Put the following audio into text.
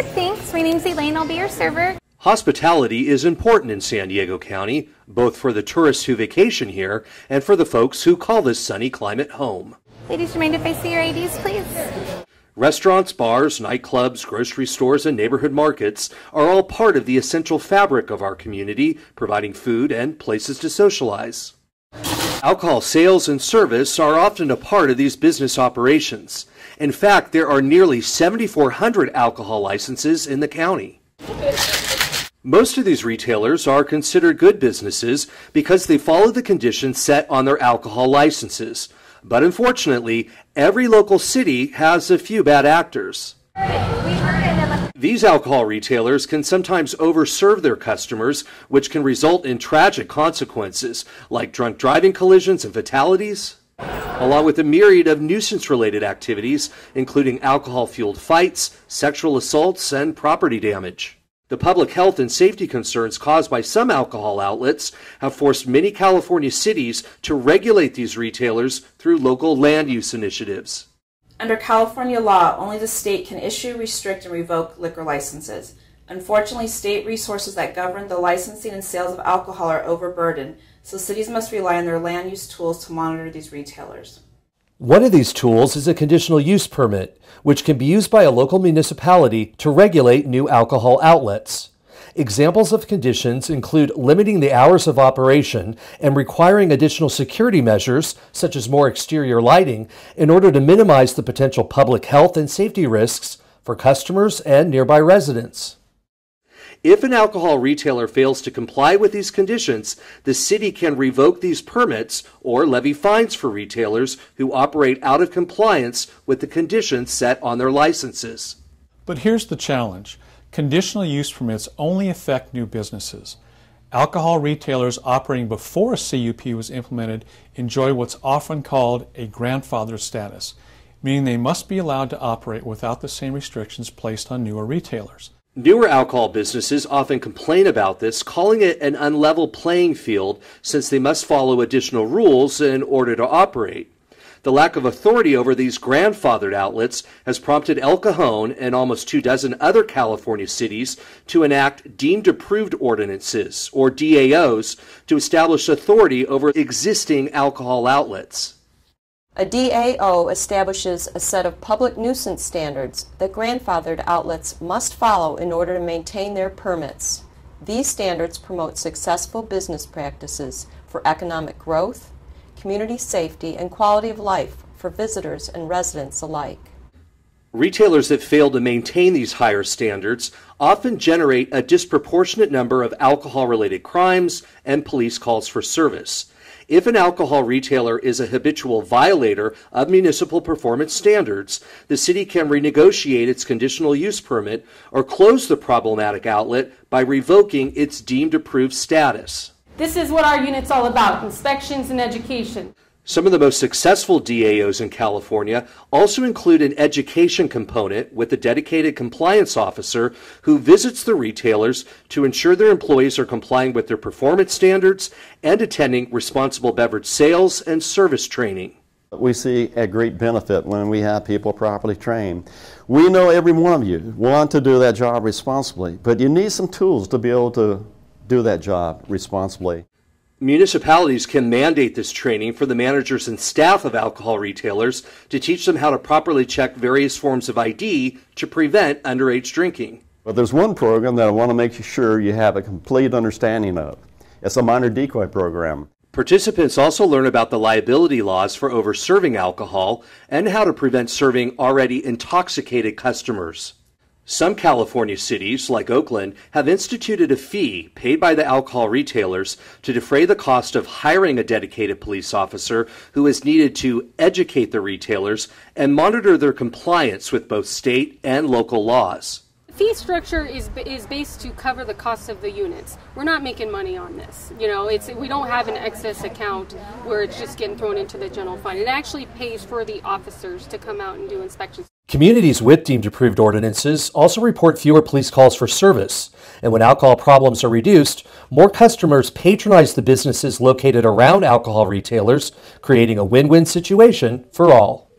Good, thanks. My name's Elaine. I'll be your server. Hospitality is important in San Diego County, both for the tourists who vacation here and for the folks who call this sunny climate home. Ladies, do you mind if I see your IDs, please? Restaurants, bars, nightclubs, grocery stores, and neighborhood markets are all part of the essential fabric of our community, providing food and places to socialize. Alcohol sales and service are often a part of these business operations. In fact, there are nearly 7,400 alcohol licenses in the county. Most of these retailers are considered good businesses because they follow the conditions set on their alcohol licenses. But unfortunately, every local city has a few bad actors. These alcohol retailers can sometimes overserve their customers, which can result in tragic consequences like drunk driving collisions and fatalities, along with a myriad of nuisance related activities, including alcohol fueled fights, sexual assaults, and property damage. The public health and safety concerns caused by some alcohol outlets have forced many California cities to regulate these retailers through local land use initiatives. Under California law, only the state can issue, restrict, and revoke liquor licenses. Unfortunately, state resources that govern the licensing and sales of alcohol are overburdened, so cities must rely on their land use tools to monitor these retailers. One of these tools is a conditional use permit, which can be used by a local municipality to regulate new alcohol outlets. Examples of conditions include limiting the hours of operation and requiring additional security measures, such as more exterior lighting, in order to minimize the potential public health and safety risks for customers and nearby residents. If an alcohol retailer fails to comply with these conditions, the city can revoke these permits or levy fines for retailers who operate out of compliance with the conditions set on their licenses. But here's the challenge Conditional use permits only affect new businesses. Alcohol retailers operating before a CUP was implemented enjoy what's often called a grandfather status, meaning they must be allowed to operate without the same restrictions placed on newer retailers. Newer alcohol businesses often complain about this, calling it an unlevel playing field since they must follow additional rules in order to operate. The lack of authority over these grandfathered outlets has prompted El Cajon and almost two dozen other California cities to enact deemed approved ordinances, or DAOs, to establish authority over existing alcohol outlets. A DAO establishes a set of public nuisance standards that grandfathered outlets must follow in order to maintain their permits. These standards promote successful business practices for economic growth, community safety, and quality of life for visitors and residents alike. Retailers that fail to maintain these higher standards often generate a disproportionate number of alcohol related crimes and police calls for service. If an alcohol retailer is a habitual violator of municipal performance standards, the city can renegotiate its conditional use permit or close the problematic outlet by revoking its deemed approved status. This is what our unit's all about, inspections and education. Some of the most successful DAOs in California also include an education component with a dedicated compliance officer who visits the retailers to ensure their employees are complying with their performance standards and attending responsible beverage sales and service training. We see a great benefit when we have people properly trained. We know every one of you want to do that job responsibly, but you need some tools to be able to do that job responsibly. Municipalities can mandate this training for the managers and staff of alcohol retailers to teach them how to properly check various forms of ID to prevent underage drinking. But there's one program that I want to make sure you have a complete understanding of. It's a minor decoy program. Participants also learn about the liability laws for over serving alcohol and how to prevent serving already intoxicated customers. Some California cities, like Oakland, have instituted a fee paid by the alcohol retailers to defray the cost of hiring a dedicated police officer who is needed to educate the retailers and monitor their compliance with both state and local laws fee structure is is based to cover the cost of the units. We're not making money on this. You know, it's we don't have an excess account where it's just getting thrown into the general fund. It actually pays for the officers to come out and do inspections. Communities with deemed approved ordinances also report fewer police calls for service, and when alcohol problems are reduced, more customers patronize the businesses located around alcohol retailers, creating a win-win situation for all.